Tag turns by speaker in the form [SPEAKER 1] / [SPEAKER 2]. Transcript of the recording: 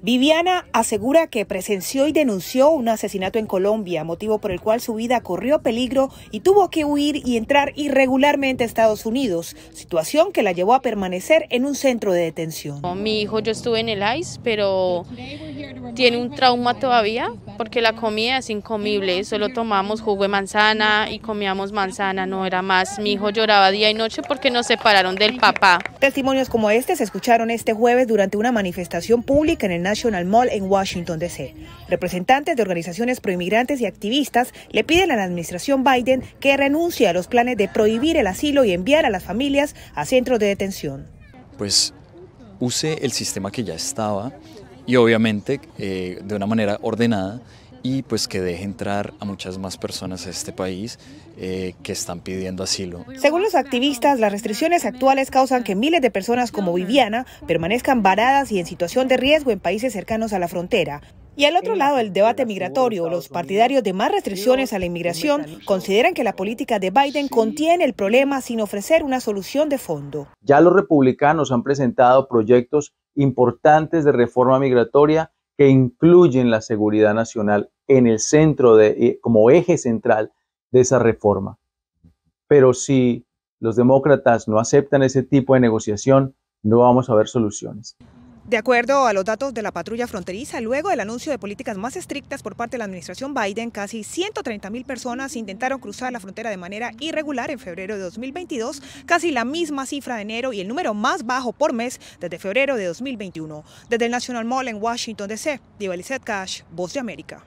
[SPEAKER 1] Viviana asegura que presenció y denunció un asesinato en Colombia, motivo por el cual su vida corrió peligro y tuvo que huir y entrar irregularmente a Estados Unidos, situación que la llevó a permanecer en un centro de detención.
[SPEAKER 2] Mi hijo yo estuve en el ICE, pero tiene un trauma todavía porque la comida es incomible, solo tomamos jugo de manzana y comíamos manzana, no era más. Mi hijo lloraba día y noche porque nos separaron del papá.
[SPEAKER 1] Testimonios como este se escucharon este jueves durante una manifestación pública en el National Mall en Washington, D.C. Representantes de organizaciones proinmigrantes y activistas le piden a la administración Biden que renuncie a los planes de prohibir el asilo y enviar a las familias a centros de detención.
[SPEAKER 3] Pues use el sistema que ya estaba y obviamente eh, de una manera ordenada y pues que deje entrar a muchas más personas a este país eh, que están pidiendo asilo.
[SPEAKER 1] Según los activistas, las restricciones actuales causan que miles de personas como Viviana permanezcan varadas y en situación de riesgo en países cercanos a la frontera. Y al otro lado el debate migratorio, los partidarios de más restricciones a la inmigración consideran que la política de Biden contiene el problema sin ofrecer una solución de fondo.
[SPEAKER 3] Ya los republicanos han presentado proyectos importantes de reforma migratoria que incluyen la seguridad nacional en el centro de, eh, como eje central de esa reforma. Pero si los demócratas no aceptan ese tipo de negociación, no vamos a ver soluciones.
[SPEAKER 1] De acuerdo a los datos de la patrulla fronteriza, luego del anuncio de políticas más estrictas por parte de la administración Biden, casi 130.000 personas intentaron cruzar la frontera de manera irregular en febrero de 2022, casi la misma cifra de enero y el número más bajo por mes desde febrero de 2021. Desde el National Mall en Washington DC, Diva Cash, Voz de América.